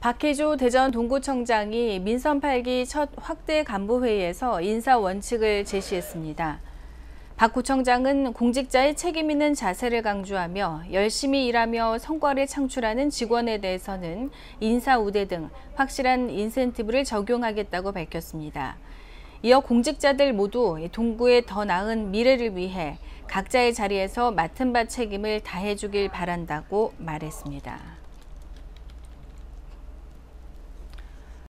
박혜조 대전 동구청장이 민선 8기 첫 확대 간부회의에서 인사 원칙을 제시했습니다. 박 구청장은 공직자의 책임 있는 자세를 강조하며 열심히 일하며 성과를 창출하는 직원에 대해서는 인사 우대 등 확실한 인센티브를 적용하겠다고 밝혔습니다. 이어 공직자들 모두 동구의 더 나은 미래를 위해 각자의 자리에서 맡은 바 책임을 다해주길 바란다고 말했습니다.